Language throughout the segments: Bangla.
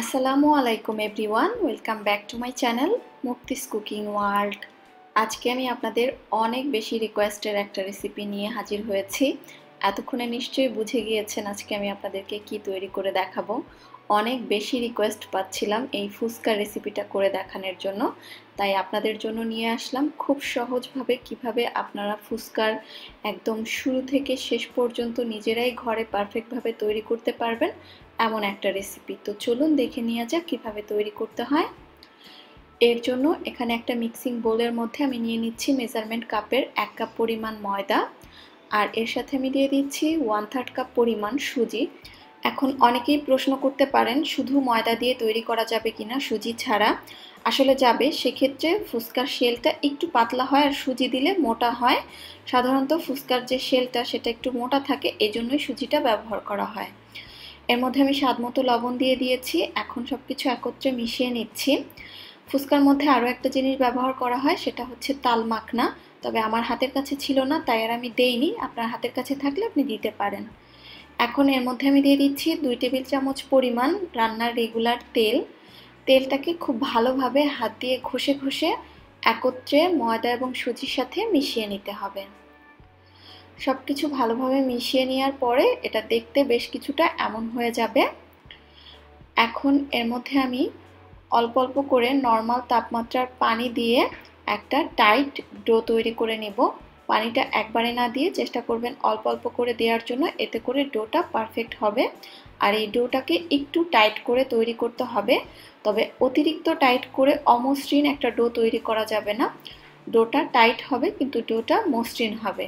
আসসালামু আলাইকুম everyone welcome back to my channel Mukti's cooking world আজকে আমি আপনাদের অনেক বেশি রিকোয়েস্টের একটা রেসিপি নিয়ে হাজির হয়েছি এতক্ষণে নিশ্চয়ই বুঝে গিয়েছেন আজকে আমি আপনাদেরকে কি তৈরি করে দেখাবো অনেক বেশি রিকোয়েস্ট পাচ্ছিলাম এই ফুচকা রেসিপিটা করে দেখানোর জন্য তাই আপনাদের জন্য নিয়ে আসলাম খুব সহজভাবে কিভাবে আপনারা ফুচকার একদম শুরু থেকে শেষ পর্যন্ত নিজেরাই ঘরে পারফেক্টভাবে তৈরি করতে পারবেন এমন একটা রেসিপি তো চলুন দেখে নেওয়া যাক কীভাবে তৈরি করতে হয় এর জন্য এখানে একটা মিক্সিং বোলের মধ্যে আমি নিয়ে নিচ্ছি মেজারমেন্ট কাপের এক কাপ পরিমাণ ময়দা আর এর সাথে আমি দিয়ে দিচ্ছি ওয়ান থার্ড কাপ পরিমাণ সুজি এখন অনেকেই প্রশ্ন করতে পারেন শুধু ময়দা দিয়ে তৈরি করা যাবে কিনা সুজি ছাড়া আসলে যাবে সেক্ষেত্রে ফুচকার শেলটা একটু পাতলা হয় আর সুজি দিলে মোটা হয় সাধারণত ফুচকার যে শেলটা সেটা একটু মোটা থাকে এজন্যই সুজিটা ব্যবহার করা হয় এর মধ্যে আমি স্বাদ মতো লবণ দিয়ে দিয়েছি এখন সব কিছু একত্রে মিশিয়ে নিচ্ছি ফুচকার মধ্যে আরও একটা জিনিস ব্যবহার করা হয় সেটা হচ্ছে তাল মাখনা তবে আমার হাতের কাছে ছিল না তাই আর আমি দেইনি আপনার হাতের কাছে থাকলে আপনি দিতে পারেন এখন এর মধ্যে আমি দিয়ে দিচ্ছি দুই টেবিল চামচ পরিমাণ রান্নার রেগুলার তেল তেলটাকে খুব ভালোভাবে হাত দিয়ে ঘষে ঘষে একত্রে ময়দা এবং সুজির সাথে মিশিয়ে নিতে হবে সব কিছু ভালোভাবে মিশিয়ে নেওয়ার পরে এটা দেখতে বেশ কিছুটা এমন হয়ে যাবে এখন এর মধ্যে আমি অল্প অল্প করে নর্মাল তাপমাত্রার পানি দিয়ে একটা টাইট ডো তৈরি করে নেব পানিটা একবারে না দিয়ে চেষ্টা করবেন অল্প অল্প করে দেওয়ার জন্য এতে করে ডোটা পারফেক্ট হবে আর এই ডোটাকে একটু টাইট করে তৈরি করতে হবে তবে অতিরিক্ত টাইট করে অমসৃণ একটা ডো তৈরি করা যাবে না ডোটা টাইট হবে কিন্তু ডোটা মসৃণ হবে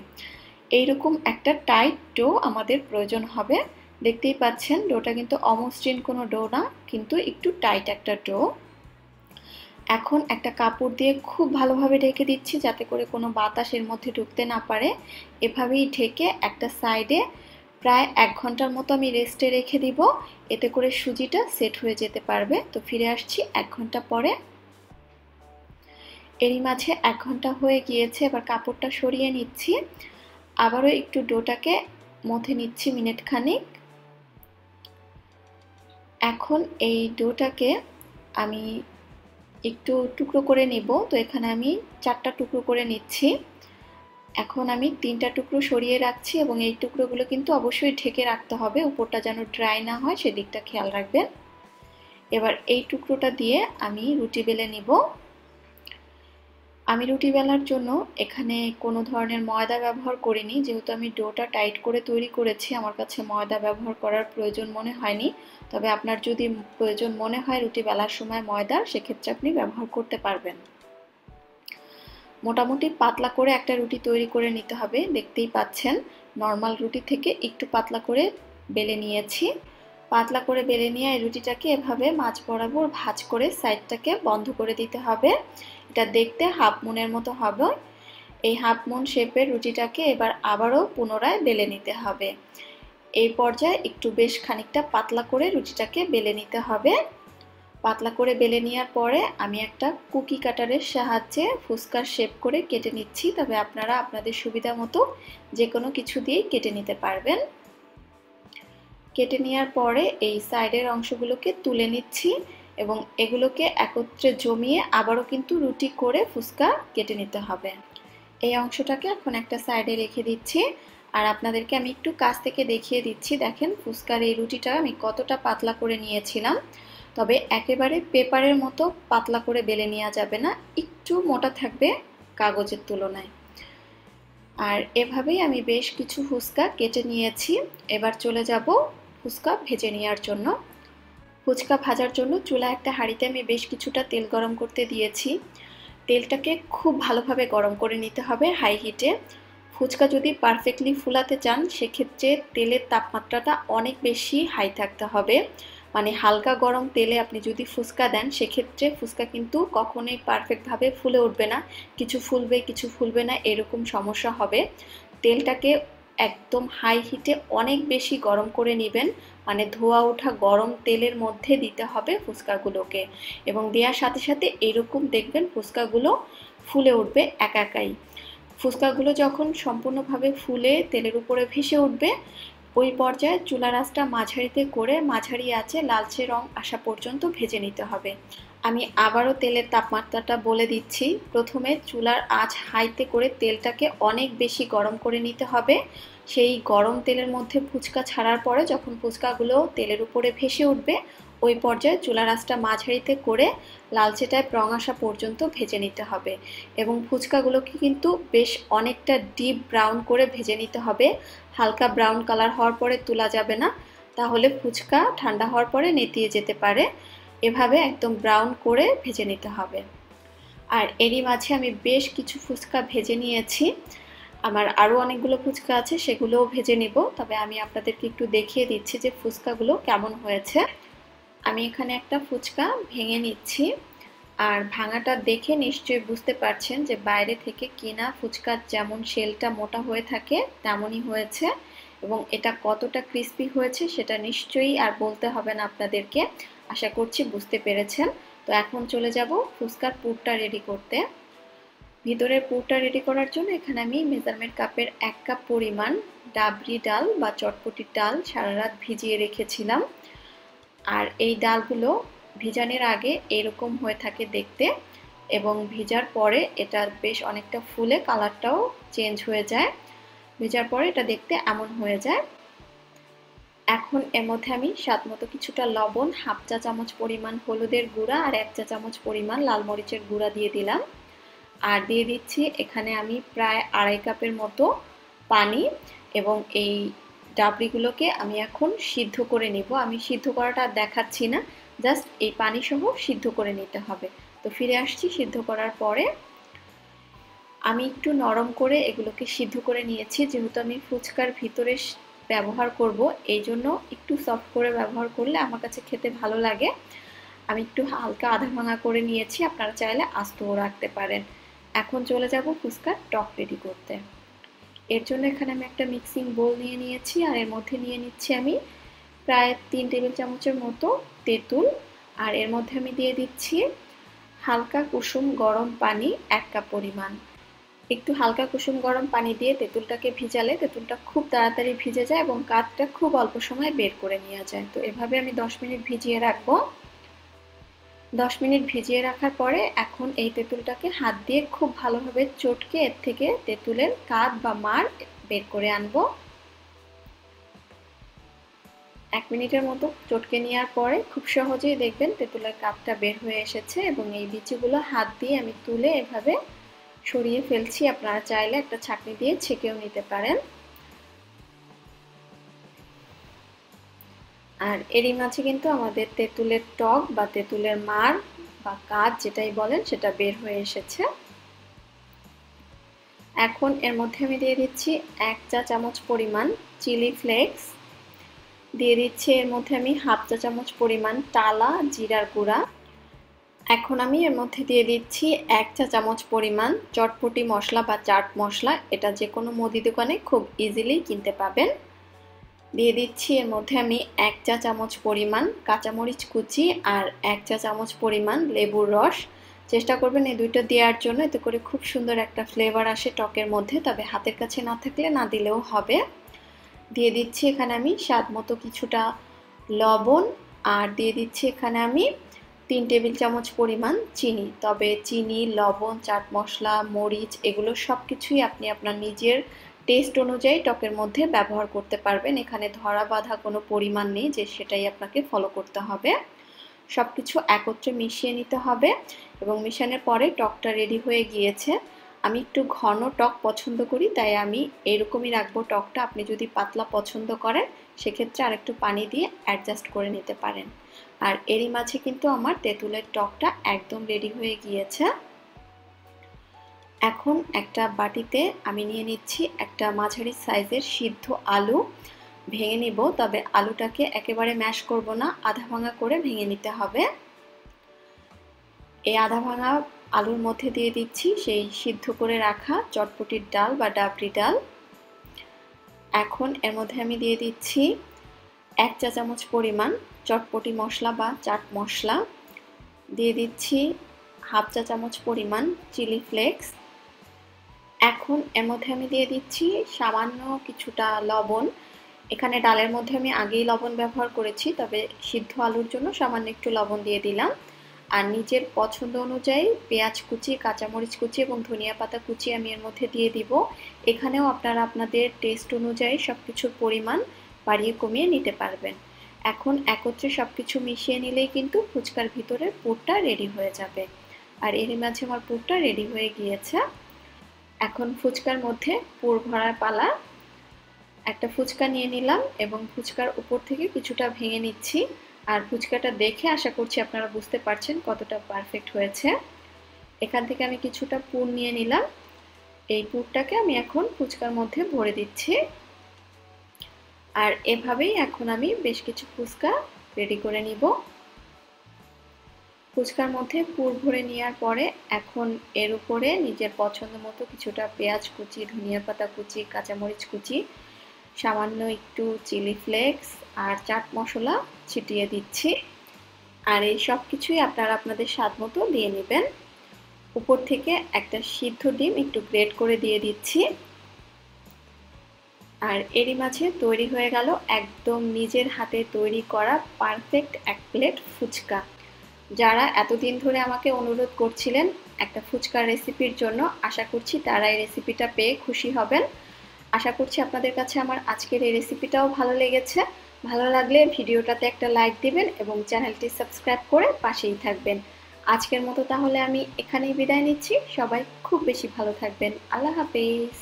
এইরকম একটা টাইট ডো আমাদের প্রয়োজন হবে দেখতেই পাচ্ছেন ডোটা কিন্তু অমসৃণ কোনো ডো না কিন্তু একটু টাইট একটা ডো এখন একটা কাপড় দিয়ে খুব ভালোভাবে ঢেকে দিচ্ছি যাতে করে কোনো বাতাসের মধ্যে ঢুকতে না পারে এভাবেই ঢেকে একটা সাইডে প্রায় এক ঘন্টার মতো আমি রেস্টে রেখে দিব এতে করে সুজিটা সেট হয়ে যেতে পারবে তো ফিরে আসছি এক ঘন্টা পরে এরই মাঝে এক ঘন্টা হয়ে গিয়েছে এবার কাপড়টা সরিয়ে নিচ্ছি আবারও একটু ডোটাকে মথে নিচ্ছি মিনিট খানিক এখন এই ডোটাকে আমি একটু টুকরো করে নেব তো এখানে আমি চারটা টুকরো করে নিচ্ছি এখন আমি তিনটা টুকরো সরিয়ে রাখছি এবং এই টুকরোগুলো কিন্তু অবশ্যই ঢেকে রাখতে হবে উপরটা যেন ড্রাই না হয় সেদিকটা খেয়াল রাখবেন এবার এই টুকরোটা দিয়ে আমি রুটি বেলে নিব আমি রুটি বেলার জন্য এখানে কোনো ধরনের ময়দা ব্যবহার করিনি যেহেতু আমি ডোটা টাইট করে তৈরি করেছি আমার কাছে ময়দা ব্যবহার করার প্রয়োজন মনে হয়নি তবে আপনার যদি প্রয়োজন মনে হয় রুটি বেলার সময় ময়দা সেক্ষেত্রে আপনি ব্যবহার করতে পারবেন মোটামুটি পাতলা করে একটা রুটি তৈরি করে নিতে হবে দেখতেই পাচ্ছেন নর্মাল রুটি থেকে একটু পাতলা করে বেলে নিয়েছি পাতলা করে বেলে নিয়ে এই রুটিটাকে এভাবে মাছ বরাবর ভাজ করে সাইডটাকে বন্ধ করে দিতে হবে এটা দেখতে হাফ মুনের মতো হবে এই হাফ মুন শেপের রুটিটাকে এবার আবারও পুনরায় বেলে নিতে হবে এই পর্যায়ে একটু বেশ খানিকটা পাতলা করে রুটিটাকে বেলে নিতে হবে পাতলা করে বেলে নেওয়ার পরে আমি একটা কুকি কাটারের সাহায্যে ফুচকার শেপ করে কেটে নিচ্ছি তবে আপনারা আপনাদের সুবিধা মতো যে কোনো কিছু দিয়েই কেটে নিতে পারবেন কেটে নেওয়ার পরে এই সাইডের অংশগুলোকে তুলে নিচ্ছি এবং এগুলোকে একত্রে জমিয়ে আবারও কিন্তু রুটি করে ফুচকা কেটে নিতে হবে এই অংশটাকে এখন একটা সাইডে রেখে দিচ্ছি আর আপনাদেরকে আমি একটু কাছ থেকে দেখিয়ে দিচ্ছি দেখেন ফুচকার এই রুটিটা আমি কতটা পাতলা করে নিয়েছিলাম তবে একেবারে পেপারের মতো পাতলা করে বেলে নেওয়া যাবে না একটু মোটা থাকবে কাগজের তুলনায় আর এভাবেই আমি বেশ কিছু ফুচকা কেটে নিয়েছি এবার চলে যাব ফুচকা ভেজে নেওয়ার জন্য ফুচকা ভাজার জন্য চুলা একটা হাঁড়িতে আমি বেশ কিছুটা তেল গরম করতে দিয়েছি তেলটাকে খুব ভালোভাবে গরম করে নিতে হবে হাই হিটে ফুচকা যদি পারফেক্টলি ফুলাতে চান সেক্ষেত্রে তেলের তাপমাত্রাটা অনেক বেশি হাই থাকতে হবে মানে হালকা গরম তেলে আপনি যদি ফুচকা দেন সেক্ষেত্রে ফুচকা কিন্তু কখনোই পারফেক্টভাবে ফুলে উঠবে না কিছু ফুলবে কিছু ফুলবে না এরকম সমস্যা হবে তেলটাকে একদম হাই হিটে অনেক বেশি গরম করে নেবেন মানে ধোয়া ওঠা গরম তেলের মধ্যে দিতে হবে ফুচকাগুলোকে এবং দেওয়ার সাথে সাথে এরকম দেখবেন ফুচকাগুলো ফুলে উঠবে এক একাই ফুচকাগুলো যখন সম্পূর্ণভাবে ফুলে তেলের উপরে ভেসে উঠবে ওই পর্যায়ে চুলা রাসটা মাঝারিতে করে মাঝারি আছে লালচে রং আসা পর্যন্ত ভেজে নিতে হবে আমি আবারও তেলের তাপমাত্রাটা বলে দিচ্ছি প্রথমে চুলার আঁচ হাইতে করে তেলটাকে অনেক বেশি গরম করে নিতে হবে সেই গরম তেলের মধ্যে ফুচকা ছাড়ার পরে যখন ফুচকাগুলো তেলের উপরে ভেসে উঠবে ওই পর্যায়ে চুলার আঁচটা মাঝারিতে করে লালচেটায় রং আসা পর্যন্ত ভেজে নিতে হবে এবং ফুচকাগুলোকে কিন্তু বেশ অনেকটা ডিপ ব্রাউন করে ভেজে নিতে হবে হালকা ব্রাউন কালার হওয়ার পরে তোলা যাবে না তাহলে ফুচকা ঠান্ডা হওয়ার পরে নেতিয়ে যেতে পারে এভাবে একদম ব্রাউন করে ভেজে নিতে হবে আর এরই মাঝে আমি বেশ কিছু ফুচকা ভেজে নিয়েছি আমার আরও অনেকগুলো ফুচকা আছে সেগুলোও ভেজে নেব তবে আমি আপনাদেরকে একটু দেখিয়ে দিচ্ছি যে ফুচকাগুলো কেমন হয়েছে আমি এখানে একটা ফুচকা ভেঙে নিচ্ছি আর ভাঙাটা দেখে নিশ্চয়ই বুঝতে পারছেন যে বাইরে থেকে কিনা ফুচকার যেমন শেলটা মোটা হয়ে থাকে তেমনই হয়েছে এবং এটা কতটা ক্রিস্পি হয়েছে সেটা নিশ্চয়ই আর বলতে হবে না আপনাদেরকে আশা করছি বুঝতে পেরেছেন তো এখন চলে যাব ফুচকার পুরটা রেডি করতে ভিতরের পুরটা রেডি করার জন্য এখানে আমি মেজারমেন্ট কাপের এক কাপ পরিমাণ ডাবরি ডাল বা চটপটির ডাল সারা রাত ভিজিয়ে রেখেছিলাম আর এই ডালগুলো ভিজানোর আগে এরকম হয়ে থাকে দেখতে এবং ভিজার পরে এটা বেশ অনেকটা ফুলে কালারটাও চেঞ্জ হয়ে যায় ভিজার পরে এটা দেখতে এমন হয়ে যায় এখন এর মধ্যে আমি স্বাদ মতো কিছুটা লবণ হাফ চা চামচ পরিমাণ হলুদের গুঁড়া আর এক চা চামচ পরিমাণ লাল মরিচের গুঁড়া দিয়ে দিলাম আর দিয়ে দিচ্ছি এখানে আমি প্রায় আড়াই কাপের মতো পানি এবং এই ডাবড়িগুলোকে আমি এখন সিদ্ধ করে নিব আমি সিদ্ধ করাটা দেখাচ্ছি না জাস্ট এই পানি সহ সিদ্ধ করে নিতে হবে তো ফিরে আসছি সিদ্ধ করার পরে আমি একটু নরম করে এগুলোকে সিদ্ধ করে নিয়েছি যেহেতু আমি ফুচকার ভিতরে ব্যবহার করব এই জন্য একটু সফট করে ব্যবহার করলে আমার কাছে খেতে ভালো লাগে আমি একটু হালকা আধা ভাঙা করে নিয়েছি আপনারা চাইলে আস্তও রাখতে পারেন এখন চলে যাব ফুচকার টক রেডি করতে এর জন্য এখানে আমি একটা মিক্সিং বোল নিয়ে নিয়েছি আর এর মধ্যে নিয়ে নিচ্ছি আমি প্রায় তিন টেবিল চামচের মতো তেঁতুল আর এর মধ্যে আমি দিয়ে দিচ্ছি হালকা কুসুম গরম পানি এক কাপ পরিমাণ একটু হালকা কুসুম গরম পানি দিয়ে তেঁতুলটাকে ভিজালে তেঁতুলটা খুব তাড়াতাড়ি ভিজে যায় এবং কাঠটা খুব অল্প সময় বের করে নেওয়া যায় তো এভাবে আমি দশ মিনিট ভিজিয়ে রাখবো দশ মিনিট ভিজিয়ে রাখার পরে এখন এই তেঁতুলটাকে হাত দিয়ে খুব ভালোভাবে চটকে এর থেকে তেঁতুলের কাত বা মার বের করে আনবো এক মিনিটের মতো চটকে নেওয়ার পরে খুব সহজেই দেখবেন তেঁতুলের কাপটা বের হয়ে এসেছে এবং এই বিচিগুলো হাত দিয়ে আমি তুলে এভাবে সরিয়ে ফেলছি আপনারা চাইলে একটা ছাকনি দিয়ে ছেঁকেও নিতে পারেন আর এরই মাঝে কিন্তু আমাদের তেঁতুলের টক বা তেঁতুলের মার বা কাজ যেটাই বলেন সেটা বের হয়ে এসেছে এখন এর মধ্যে আমি দিয়ে দিচ্ছি এক চা চামচ পরিমাণ চিলি ফ্লেক্স দিয়ে দিচ্ছি এর মধ্যে আমি হাফ চা চামচ পরিমাণ টালা জিরার গুঁড়া এখন আমি এর মধ্যে দিয়ে দিচ্ছি এক চা চামচ পরিমাণ চটপটি মশলা বা চাট মশলা এটা যে কোনো মুদি দোকানে খুব ইজিলি কিনতে পাবেন দিয়ে দিচ্ছি এর মধ্যে আমি এক চা চামচ পরিমাণ কাঁচামরিচ কুচি আর এক চা চামচ পরিমাণ লেবুর রস চেষ্টা করবেন এই দুইটা দেওয়ার জন্য এতে করে খুব সুন্দর একটা ফ্লেভার আসে টকের মধ্যে তবে হাতের কাছে না থাকলে না দিলেও হবে দিয়ে দিচ্ছি এখানে আমি স্বাদ মতো কিছুটা লবণ আর দিয়ে দিচ্ছি এখানে আমি তিন টেবিল চামচ পরিমাণ চিনি তবে চিনি লবণ চাট মশলা মরিচ এগুলো সব কিছুই আপনি আপনার নিজের টেস্ট অনুযায়ী টকের মধ্যে ব্যবহার করতে পারবেন এখানে ধরা বাঁধা কোনো পরিমাণ নেই যে সেটাই আপনাকে ফলো করতে হবে সব কিছু একত্রে মিশিয়ে নিতে হবে এবং মিশানোর পরে টকটা রেডি হয়ে গিয়েছে আমি একটু ঘন টক পছন্দ করি তাই আমি এরকমই রাখবো টকটা আপনি যদি পাতলা পছন্দ করেন সেক্ষেত্রে আরেকটু পানি দিয়ে অ্যাডজাস্ট করে নিতে পারেন আর এরই মাঝে কিন্তু আমার তেঁতুলের টকটা একদম রেডি হয়ে গিয়েছে এখন একটা বাটিতে আমি নিয়ে নিচ্ছি একটা মাঝারি সাইজের সিদ্ধ আলু ভেঙে নিব তবে আলুটাকে একেবারে ম্যাশ করব না আধা ভাঙা করে ভেঙে নিতে হবে এই আধা ভাঙা আলুর মধ্যে দিয়ে দিচ্ছি সেই সিদ্ধ করে রাখা চটপটির ডাল বা ডাবরি ডাল এখন এর মধ্যে আমি দিয়ে দিচ্ছি এক চা চামচ পরিমাণ চটপটি মশলা বা চাট মশলা দিয়ে দিচ্ছি হাফ চা চামচ পরিমাণ চিলি ফ্লেক্স এখন এর মধ্যে আমি দিয়ে দিচ্ছি সামান্য কিছুটা লবণ এখানে ডালের মধ্যে আমি আগেই লবণ ব্যবহার করেছি তবে সিদ্ধ আলুর জন্য সামান্য একটু লবণ দিয়ে দিলাম আর নিজের পছন্দ অনুযায়ী পেঁয়াজ কুচি কাঁচামরিচ কুচি এবং ধনিয়া পাতা কুচি আমি এর মধ্যে দিয়ে দিব এখানেও আপনারা আপনাদের টেস্ট অনুযায়ী সব কিছুর পরিমাণ বাড়িয়ে কমিয়ে নিতে পারবেন এখন একত্রে সব কিছু মিশিয়ে নিলেই কিন্তু ফুচকার ভিতরের পুরটা রেডি হয়ে যাবে আর এর মাঝে আমার পুরটা রেডি হয়ে গিয়েছে এখন ফুচকার মধ্যে পুর ভরার পালা একটা ফুচকা নিয়ে নিলাম এবং ফুচকার উপর থেকে কিছুটা ভেঙে নিচ্ছি আর ফুচকাটা দেখে আশা করছি আপনারা বুঝতে পারছেন কতটা পারফেক্ট হয়েছে এখান থেকে আমি কিছুটা পুর নিয়ে নিলাম এই পুরটাকে আমি এখন ফুচকার মধ্যে ভরে দিচ্ছি আর এভাবেই এখন আমি বেশ কিছু ফুচকা রেডি করে নিব ফুচকার মধ্যে পুর ভরে নেওয়ার পরে এখন এর উপরে নিজের পছন্দ মতো কিছুটা পেঁয়াজ কুচি ধনিয়া পাতা কুচি কাঁচামরিচ কুচি সামান্য একটু চিলি ফ্লেক্স আর চাট মশলা ছিটিয়ে দিচ্ছি আর এই সব কিছুই আপনারা আপনাদের স্বাদ মতো দিয়ে নেবেন উপর থেকে একটা সিদ্ধ ডিম একটু গ্রেট করে দিয়ে দিচ্ছি আর এরই মাঝে তৈরি হয়ে গেল একদম নিজের হাতে তৈরি করা পারফেক্ট এক প্লেট ফুচকা যারা এতদিন ধরে আমাকে অনুরোধ করছিলেন একটা ফুচকার রেসিপির জন্য আশা করছি তারা এই রেসিপিটা পেয়ে খুশি হবেন আশা করছি আপনাদের কাছে আমার আজকের এই রেসিপিটাও ভালো লেগেছে ভালো লাগলে ভিডিওটাতে একটা লাইক দিবেন এবং চ্যানেলটি সাবস্ক্রাইব করে পাশেই থাকবেন আজকের মতো তাহলে আমি এখানেই বিদায় নিচ্ছি সবাই খুব বেশি ভালো থাকবেন আল্লাহ হাফেজ